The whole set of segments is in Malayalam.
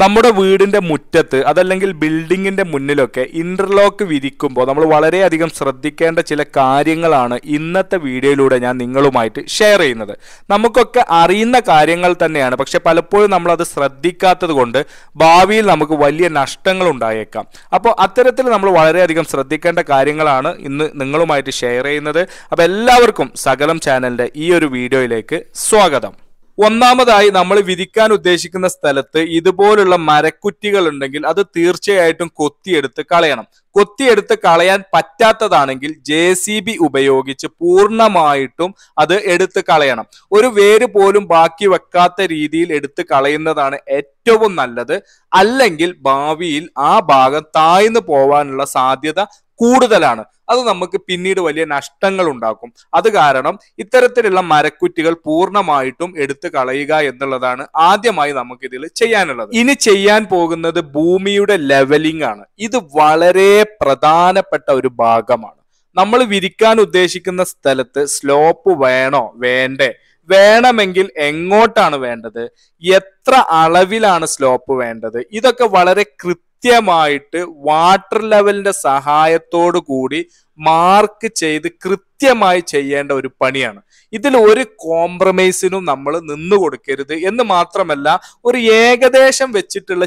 നമ്മുടെ വീടിൻ്റെ മുറ്റത്ത് അതല്ലെങ്കിൽ ബിൽഡിങ്ങിൻ്റെ മുന്നിലൊക്കെ ഇൻ്റർലോക്ക് വിരിക്കുമ്പോൾ നമ്മൾ വളരെയധികം ശ്രദ്ധിക്കേണ്ട ചില കാര്യങ്ങളാണ് ഇന്നത്തെ വീഡിയോയിലൂടെ ഞാൻ നിങ്ങളുമായിട്ട് ഷെയർ ചെയ്യുന്നത് നമുക്കൊക്കെ അറിയുന്ന കാര്യങ്ങൾ തന്നെയാണ് പക്ഷെ പലപ്പോഴും നമ്മളത് ശ്രദ്ധിക്കാത്തത് കൊണ്ട് ഭാവിയിൽ നമുക്ക് വലിയ നഷ്ടങ്ങൾ ഉണ്ടായേക്കാം അപ്പോൾ അത്തരത്തിൽ നമ്മൾ വളരെയധികം ശ്രദ്ധിക്കേണ്ട കാര്യങ്ങളാണ് ഇന്ന് നിങ്ങളുമായിട്ട് ഷെയർ ചെയ്യുന്നത് അപ്പോൾ എല്ലാവർക്കും സകലം ചാനലിൻ്റെ ഈ ഒരു വീഡിയോയിലേക്ക് സ്വാഗതം ഒന്നാമതായി നമ്മൾ വിധിക്കാൻ ഉദ്ദേശിക്കുന്ന സ്ഥലത്ത് ഇതുപോലുള്ള മരക്കുറ്റികൾ ഉണ്ടെങ്കിൽ അത് തീർച്ചയായിട്ടും കൊത്തിയെടുത്ത് കളയണം കൊത്തിയെടുത്ത് കളയാൻ പറ്റാത്തതാണെങ്കിൽ ജെ സി ബി ഉപയോഗിച്ച് പൂർണ്ണമായിട്ടും അത് എടുത്ത് കളയണം ഒരു വേര് പോലും ബാക്കി വെക്കാത്ത രീതിയിൽ എടുത്ത് കളയുന്നതാണ് ഏറ്റവും നല്ലത് അല്ലെങ്കിൽ ഭാവിയിൽ ആ ഭാഗം താഴ്ന്നു പോവാനുള്ള സാധ്യത കൂടുതലാണ് അത് നമുക്ക് പിന്നീട് വലിയ നഷ്ടങ്ങൾ ഉണ്ടാക്കും അത് കാരണം ഇത്തരത്തിലുള്ള മരക്കുറ്റികൾ പൂർണ്ണമായിട്ടും എടുത്തു കളയുക എന്നുള്ളതാണ് ആദ്യമായി നമുക്ക് ഇതിൽ ചെയ്യാനുള്ളത് ഇനി ചെയ്യാൻ പോകുന്നത് ഭൂമിയുടെ ലെവലിംഗ് ആണ് ഇത് വളരെ പ്രധാനപ്പെട്ട ഒരു ഭാഗമാണ് നമ്മൾ വിരിക്കാൻ ഉദ്ദേശിക്കുന്ന സ്ഥലത്ത് സ്ലോപ്പ് വേണോ വേണ്ടേ വേണമെങ്കിൽ എങ്ങോട്ടാണ് വേണ്ടത് എത്ര അളവിലാണ് സ്ലോപ്പ് വേണ്ടത് ഇതൊക്കെ വളരെ കൃത്യ കൃത്യമായിട്ട് വാട്ടർ ലെവലിന്റെ സഹായത്തോടു കൂടി മാർക്ക് ചെയ്ത് കൃത്യമായി ചെയ്യേണ്ട ഒരു പണിയാണ് ഇതിൽ ഒരു കോംപ്രമൈസിനും നമ്മൾ നിന്നു കൊടുക്കരുത് എന്ന് മാത്രമല്ല ഒരു ഏകദേശം വെച്ചിട്ടുള്ള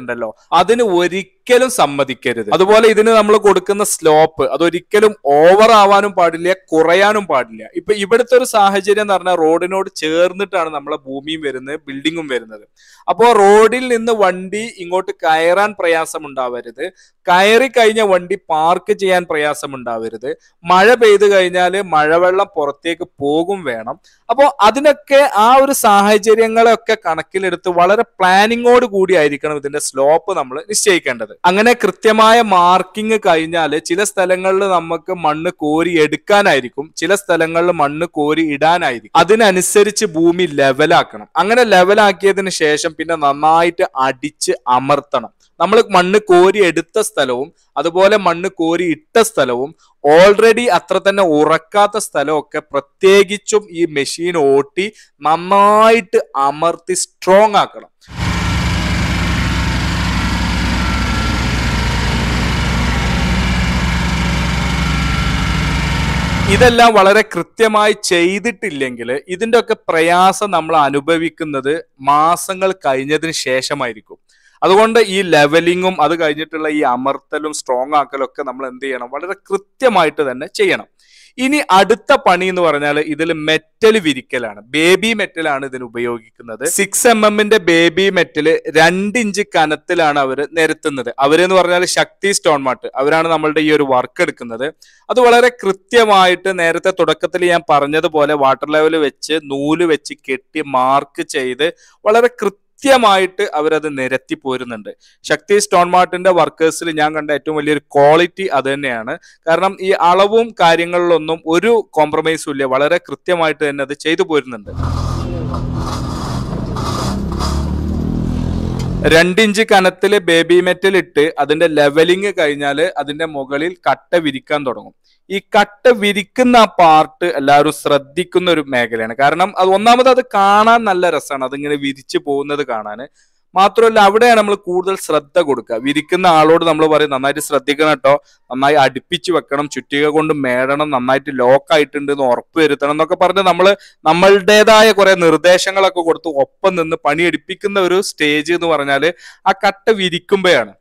ഉണ്ടല്ലോ അതിന് ഒരിക്കലും സമ്മതിക്കരുത് അതുപോലെ ഇതിന് നമ്മൾ കൊടുക്കുന്ന സ്ലോപ്പ് അതൊരിക്കലും ഓവർ ആവാനും പാടില്ല കുറയാനും പാടില്ല ഇപ്പൊ ഇവിടുത്തെ ഒരു സാഹചര്യം എന്ന് പറഞ്ഞാൽ റോഡിനോട് ചേർന്നിട്ടാണ് നമ്മളെ ഭൂമിയും വരുന്നത് ബിൽഡിങ്ങും വരുന്നത് അപ്പോൾ റോഡിൽ നിന്ന് വണ്ടി ഇങ്ങോട്ട് കയറാൻ പ്രയാസം ഉണ്ടാവരുത് കയറി കഴിഞ്ഞ വണ്ടി പാർക്ക് ചെയ്യാൻ പ്രയാസം വ്യത്യാസം ഉണ്ടാവരുത് മഴ പെയ്തു കഴിഞ്ഞാൽ മഴവെള്ളം പുറത്തേക്ക് പോകും വേണം അപ്പോൾ അതിനൊക്കെ ആ ഒരു സാഹചര്യങ്ങളൊക്കെ കണക്കിലെടുത്ത് വളരെ പ്ലാനിങ്ങോട് കൂടി ആയിരിക്കണം ഇതിന്റെ സ്ലോപ്പ് നമ്മൾ നിശ്ചയിക്കേണ്ടത് അങ്ങനെ കൃത്യമായ മാർക്കിംഗ് കഴിഞ്ഞാൽ ചില സ്ഥലങ്ങളിൽ നമുക്ക് മണ്ണ് കോരി എടുക്കാനായിരിക്കും ചില സ്ഥലങ്ങളിൽ മണ്ണ് കോരി ഇടാനായിരിക്കും അതിനനുസരിച്ച് ഭൂമി ലെവലാക്കണം അങ്ങനെ ലെവലാക്കിയതിന് ശേഷം പിന്നെ നന്നായിട്ട് അടിച്ച് അമർത്തണം നമ്മൾ മണ്ണ് കോരി എടുത്ത സ്ഥലവും അതുപോലെ മണ്ണ് കോരി ഇട്ട സ്ഥലവും ഓൾറെഡി അത്ര തന്നെ ഉറക്കാത്ത സ്ഥലമൊക്കെ പ്രത്യേകിച്ചും ഈ മെഷീൻ ഓട്ടി നന്നായിട്ട് അമർത്തി സ്ട്രോങ് ആക്കണം ഇതെല്ലാം വളരെ കൃത്യമായി ചെയ്തിട്ടില്ലെങ്കിൽ ഇതിൻ്റെയൊക്കെ പ്രയാസം നമ്മൾ അനുഭവിക്കുന്നത് മാസങ്ങൾ കഴിഞ്ഞതിന് ശേഷമായിരിക്കും അതുകൊണ്ട് ഈ ലെവലിങ്ങും അത് കഴിഞ്ഞിട്ടുള്ള ഈ അമർത്തലും സ്ട്രോങ് ആക്കലും ഒക്കെ നമ്മൾ എന്ത് ചെയ്യണം വളരെ കൃത്യമായിട്ട് തന്നെ ചെയ്യണം ഇനി അടുത്ത പണി എന്ന് പറഞ്ഞാൽ ഇതിൽ മെറ്റൽ വിരിക്കലാണ് ബേബി മെറ്റലാണ് ഇതിന് ഉപയോഗിക്കുന്നത് സിക്സ് എം എമ്മിന്റെ ബേബി മെറ്റൽ രണ്ട് ഇഞ്ച് കനത്തിലാണ് അവർ നിരത്തുന്നത് അവരെന്ന് പറഞ്ഞാൽ ശക്തി സ്റ്റോൺ മാട്ട് അവരാണ് നമ്മളുടെ ഈ ഒരു വർക്ക് എടുക്കുന്നത് അത് വളരെ കൃത്യമായിട്ട് നേരത്തെ തുടക്കത്തിൽ ഞാൻ പറഞ്ഞതുപോലെ വാട്ടർ ലെവൽ വെച്ച് നൂല് വെച്ച് കെട്ടി മാർക്ക് ചെയ്ത് വളരെ കൃത്യ കൃത്യമായിട്ട് അവരത് നിരത്തി പോരുന്നുണ്ട് ശക്തി സ്റ്റോൺ മാർട്ടിന്റെ വർക്കേഴ്സിൽ ഞാൻ കണ്ട ഏറ്റവും വലിയൊരു ക്വാളിറ്റി അത് തന്നെയാണ് കാരണം ഈ അളവും കാര്യങ്ങളിലൊന്നും ഒരു കോംപ്രമൈസും ഇല്ല വളരെ കൃത്യമായിട്ട് തന്നെ അത് ചെയ്തു പോരുന്നുണ്ട് രണ്ടിഞ്ച് കനത്തില് ബേബി മെറ്റൽ ഇട്ട് അതിന്റെ ലെവലിംഗ് കഴിഞ്ഞാൽ അതിന്റെ മുകളിൽ കട്ട വിരിക്കാൻ തുടങ്ങും ഈ കട്ട വിരിക്കുന്ന ആ പാർട്ട് എല്ലാവരും ശ്രദ്ധിക്കുന്ന ഒരു മേഖലയാണ് കാരണം അത് ഒന്നാമത് അത് കാണാൻ നല്ല രസമാണ് അതിങ്ങനെ വിരിച്ചു പോകുന്നത് കാണാൻ മാത്രമല്ല അവിടെയാണ് നമ്മൾ കൂടുതൽ ശ്രദ്ധ കൊടുക്കുക വിരിക്കുന്ന ആളോട് നമ്മൾ പറയും നന്നായിട്ട് ശ്രദ്ധിക്കണം കേട്ടോ നന്നായി അടുപ്പിച്ച് വെക്കണം ചുറ്റിക കൊണ്ട് മേടണം നന്നായിട്ട് ലോക്ക് ആയിട്ടുണ്ട് എന്ന് ഉറപ്പ് വരുത്തണം എന്നൊക്കെ പറഞ്ഞ് നമ്മൾ നമ്മളുടേതായ കുറെ നിർദ്ദേശങ്ങളൊക്കെ കൊടുത്ത് ഒപ്പം നിന്ന് പണിയെടുപ്പിക്കുന്ന ഒരു സ്റ്റേജ് എന്ന് പറഞ്ഞാൽ ആ കട്ട വിരിക്കുമ്പോഴാണ്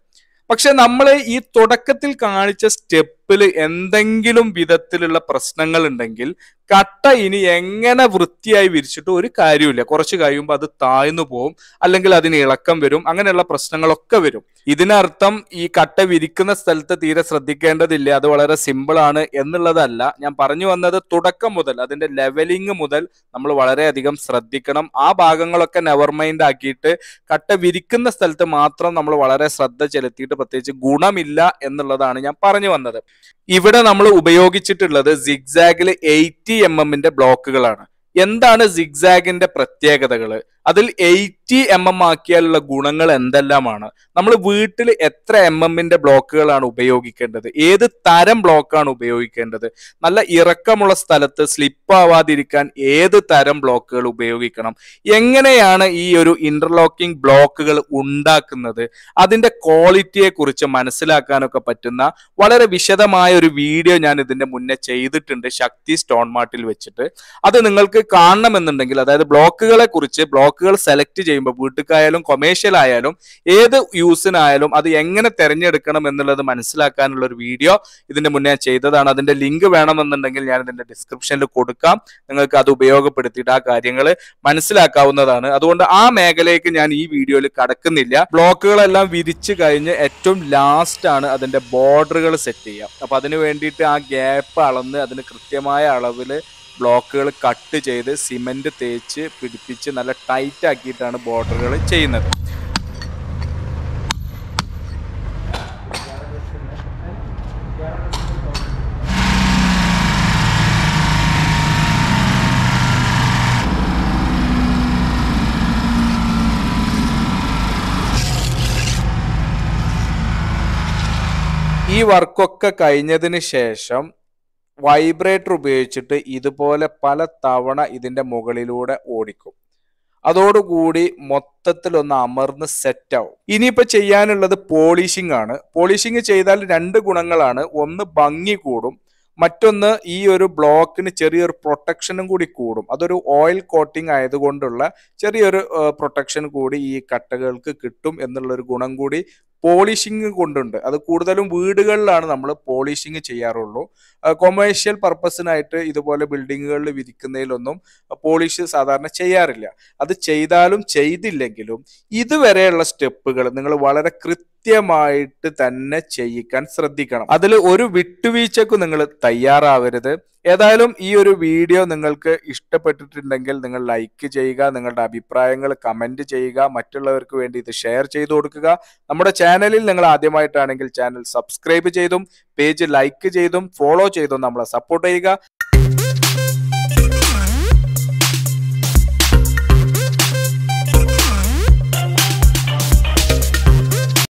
പക്ഷെ നമ്മൾ ഈ തുടക്കത്തിൽ കാണിച്ച സ്റ്റെപ്പ് ഷിപ്പിൽ എന്തെങ്കിലും വിധത്തിലുള്ള പ്രശ്നങ്ങൾ ഉണ്ടെങ്കിൽ കട്ട ഇനി എങ്ങനെ വൃത്തിയായി വിരിച്ചിട്ട് ഒരു കാര്യമില്ല കുറച്ച് കഴിയുമ്പോൾ അത് താഴ്ന്നു പോവും അല്ലെങ്കിൽ അതിന് ഇളക്കം വരും അങ്ങനെയുള്ള പ്രശ്നങ്ങളൊക്കെ വരും ഇതിനർത്ഥം ഈ കട്ട വിരിക്കുന്ന സ്ഥലത്ത് തീരെ ശ്രദ്ധിക്കേണ്ടതില്ല അത് വളരെ സിമ്പിൾ ആണ് എന്നുള്ളതല്ല ഞാൻ പറഞ്ഞു വന്നത് തുടക്കം മുതൽ അതിന്റെ ലെവലിംഗ് മുതൽ നമ്മൾ വളരെയധികം ശ്രദ്ധിക്കണം ആ ഭാഗങ്ങളൊക്കെ നെവർ മൈൻഡ് ആക്കിയിട്ട് കട്ട വിരിക്കുന്ന സ്ഥലത്ത് മാത്രം നമ്മൾ വളരെ ശ്രദ്ധ ചെലുത്തിയിട്ട് പ്രത്യേകിച്ച് ഗുണമില്ല എന്നുള്ളതാണ് ഞാൻ പറഞ്ഞു വന്നത് ഇവിടെ നമ്മൾ ഉപയോഗിച്ചിട്ടുള്ളത് സിഗ്സാഗിൽ എയ്റ്റി എം എമ്മിന്റെ ബ്ലോക്കുകളാണ് എന്താണ് സിഗ്സാഗിന്റെ പ്രത്യേകതകൾ അതിൽ എയ്റ്റ് ഫിഫ്റ്റി എം എം ആക്കിയാലുള്ള ഗുണങ്ങൾ എന്തെല്ലാമാണ് നമ്മൾ വീട്ടിൽ എത്ര എം എമ്മിന്റെ ബ്ലോക്കുകളാണ് ഉപയോഗിക്കേണ്ടത് ഏത് തരം ബ്ലോക്കാണ് ഉപയോഗിക്കേണ്ടത് നല്ല ഇറക്കമുള്ള സ്ഥലത്ത് സ്ലിപ്പ് ആവാതിരിക്കാൻ ഏത് തരം ബ്ലോക്കുകൾ ഉപയോഗിക്കണം എങ്ങനെയാണ് ഈ ഒരു ഇന്റർലോക്കിംഗ് ബ്ലോക്കുകൾ ഉണ്ടാക്കുന്നത് അതിന്റെ ക്വാളിറ്റിയെ കുറിച്ച് മനസ്സിലാക്കാനൊക്കെ പറ്റുന്ന വളരെ വിശദമായ ഒരു വീഡിയോ ഞാൻ ഇതിന്റെ മുന്നേ ചെയ്തിട്ടുണ്ട് ശക്തി സ്റ്റോൺ മാർട്ടിൽ വെച്ചിട്ട് അത് നിങ്ങൾക്ക് കാണണമെന്നുണ്ടെങ്കിൽ അതായത് ബ്ലോക്കുകളെ കുറിച്ച് ബ്ലോക്കുകൾ സെലക്ട് ചെയ്യുമ്പോൾ വീട്ടുകായാലും കൊമേഴ്ഷ്യൽ ആയാലും ഏത് യൂസിനായാലും അത് എങ്ങനെ തിരഞ്ഞെടുക്കണം എന്നുള്ളത് മനസ്സിലാക്കാനുള്ള ഒരു വീഡിയോ ഇതിന്റെ മുന്നേ ചെയ്തതാണ് അതിന്റെ ലിങ്ക് വേണമെന്നുണ്ടെങ്കിൽ ഞാൻ ഇതിന്റെ ഡിസ്ക്രിപ്ഷനിൽ കൊടുക്കാം നിങ്ങൾക്ക് അത് ഉപയോഗപ്പെടുത്തിയിട്ട് ആ കാര്യങ്ങൾ മനസ്സിലാക്കാവുന്നതാണ് അതുകൊണ്ട് ആ മേഖലയ്ക്ക് ഞാൻ ഈ വീഡിയോയിൽ കടക്കുന്നില്ല ബ്ലോക്കുകളെല്ലാം വിരിച്ചു കഴിഞ്ഞ് ഏറ്റവും ലാസ്റ്റ് ആണ് അതിന്റെ ബോർഡറുകൾ സെറ്റ് ചെയ്യുക അപ്പൊ അതിന് വേണ്ടിയിട്ട് ആ ഗ്യാപ്പ് അളന്ന് അതിന് കൃത്യമായ അളവില് ബ്ലോക്കുകൾ കട്ട് ചെയ്ത് സിമെൻറ്റ് തേച്ച് പിടിപ്പിച്ച് നല്ല ടൈറ്റ് ആക്കിയിട്ടാണ് ബോർഡറുകൾ ചെയ്യുന്നത് ഈ വർക്കൊക്കെ കഴിഞ്ഞതിന് ശേഷം വൈബ്രേറ്റർ ഉപയോഗിച്ചിട്ട് ഇതുപോലെ പല തവണ ഇതിൻ്റെ മുകളിലൂടെ ഓടിക്കും അതോടുകൂടി മൊത്തത്തിലൊന്ന് അമർന്ന് സെറ്റാവും ഇനിയിപ്പോൾ ചെയ്യാനുള്ളത് പോളിഷിംഗ് ആണ് പോളിഷിംഗ് ചെയ്താൽ രണ്ട് ഗുണങ്ങളാണ് ഒന്ന് ഭംഗി കൂടും മറ്റൊന്ന് ഈ ഒരു ബ്ലോക്കിന് ചെറിയൊരു പ്രൊട്ടക്ഷനും കൂടി കൂടും അതൊരു ഓയിൽ കോട്ടിംഗ് ആയതുകൊണ്ടുള്ള ചെറിയൊരു പ്രൊട്ടക്ഷൻ കൂടി ഈ കട്ടകൾക്ക് കിട്ടും എന്നുള്ളൊരു ഗുണം കൂടി പോളിഷിങ് കൊണ്ടുണ്ട് അത് കൂടുതലും വീടുകളിലാണ് നമ്മൾ പോളിഷിങ് ചെയ്യാറുള്ളൂ കൊമേഴ്ഷ്യൽ പർപ്പസിനായിട്ട് ഇതുപോലെ ബിൽഡിങ്ങുകളിൽ വിധിക്കുന്നതിലൊന്നും പോളിഷ് സാധാരണ ചെയ്യാറില്ല അത് ചെയ്താലും ചെയ്തില്ലെങ്കിലും ഇതുവരെയുള്ള സ്റ്റെപ്പുകൾ നിങ്ങൾ വളരെ കൃത്യ കൃത്യമായിട്ട് തന്നെ ചെയ്യിക്കാൻ ശ്രദ്ധിക്കണം അതിൽ ഒരു വിട്ടുവീഴ്ചക്കും നിങ്ങൾ തയ്യാറാവരുത് ഏതായാലും ഈ ഒരു വീഡിയോ നിങ്ങൾക്ക് ഇഷ്ടപ്പെട്ടിട്ടുണ്ടെങ്കിൽ നിങ്ങൾ ലൈക്ക് ചെയ്യുക നിങ്ങളുടെ അഭിപ്രായങ്ങൾ കമന്റ് ചെയ്യുക മറ്റുള്ളവർക്ക് വേണ്ടി ഇത് ഷെയർ ചെയ്തു കൊടുക്കുക നമ്മുടെ ചാനലിൽ നിങ്ങൾ ആദ്യമായിട്ടാണെങ്കിൽ ചാനൽ സബ്സ്ക്രൈബ് ചെയ്തും പേജ് ലൈക്ക് ചെയ്തും ഫോളോ ചെയ്തും നമ്മളെ സപ്പോർട്ട് ചെയ്യുക